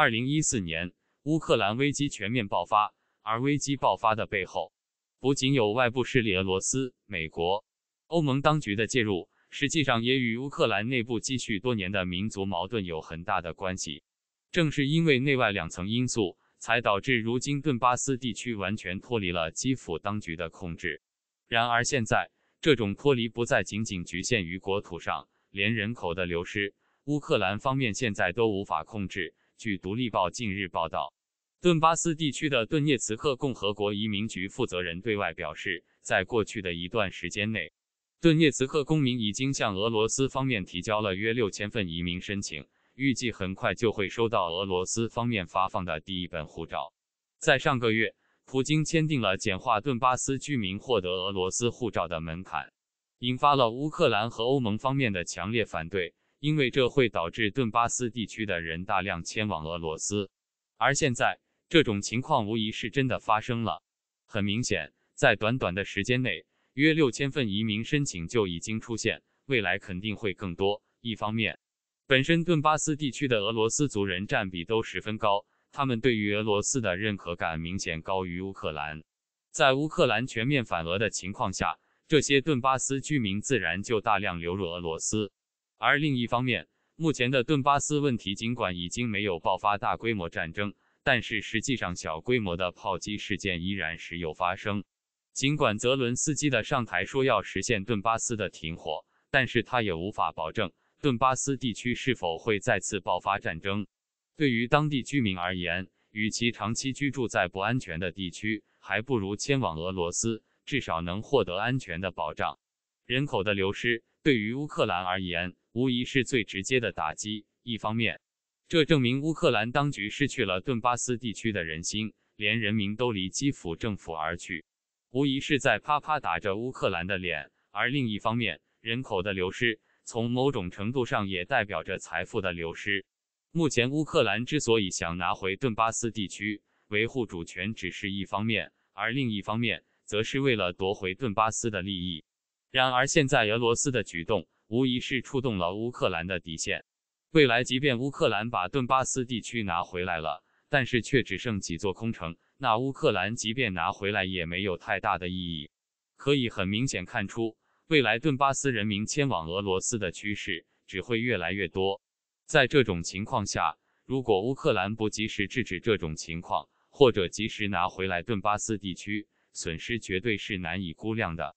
二零一四年，乌克兰危机全面爆发，而危机爆发的背后，不仅有外部势力俄罗斯、美国、欧盟当局的介入，实际上也与乌克兰内部积蓄多年的民族矛盾有很大的关系。正是因为内外两层因素，才导致如今顿巴斯地区完全脱离了基辅当局的控制。然而，现在这种脱离不再仅仅局限于国土上，连人口的流失，乌克兰方面现在都无法控制。据《独立报》近日报道，顿巴斯地区的顿涅茨克共和国移民局负责人对外表示，在过去的一段时间内，顿涅茨克公民已经向俄罗斯方面提交了约六千份移民申请，预计很快就会收到俄罗斯方面发放的第一本护照。在上个月，普京签订了简化顿巴斯居民获得俄罗斯护照的门槛，引发了乌克兰和欧盟方面的强烈反对。因为这会导致顿巴斯地区的人大量迁往俄罗斯，而现在这种情况无疑是真的发生了。很明显，在短短的时间内，约六千份移民申请就已经出现，未来肯定会更多。一方面，本身顿巴斯地区的俄罗斯族人占比都十分高，他们对于俄罗斯的认可感明显高于乌克兰。在乌克兰全面反俄的情况下，这些顿巴斯居民自然就大量流入俄罗斯。而另一方面，目前的顿巴斯问题，尽管已经没有爆发大规模战争，但是实际上小规模的炮击事件依然时有发生。尽管泽伦斯基的上台说要实现顿巴斯的停火，但是他也无法保证顿巴斯地区是否会再次爆发战争。对于当地居民而言，与其长期居住在不安全的地区，还不如迁往俄罗斯，至少能获得安全的保障。人口的流失对于乌克兰而言无疑是最直接的打击。一方面，这证明乌克兰当局失去了顿巴斯地区的人心，连人民都离基辅政府而去，无疑是在啪啪打着乌克兰的脸；而另一方面，人口的流失从某种程度上也代表着财富的流失。目前，乌克兰之所以想拿回顿巴斯地区，维护主权只是一方面，而另一方面，则是为了夺回顿巴斯的利益。然而，现在俄罗斯的举动无疑是触动了乌克兰的底线。未来，即便乌克兰把顿巴斯地区拿回来了，但是却只剩几座空城，那乌克兰即便拿回来也没有太大的意义。可以很明显看出，未来顿巴斯人民迁往俄罗斯的趋势只会越来越多。在这种情况下，如果乌克兰不及时制止这种情况，或者及时拿回来顿巴斯地区，损失绝对是难以估量的。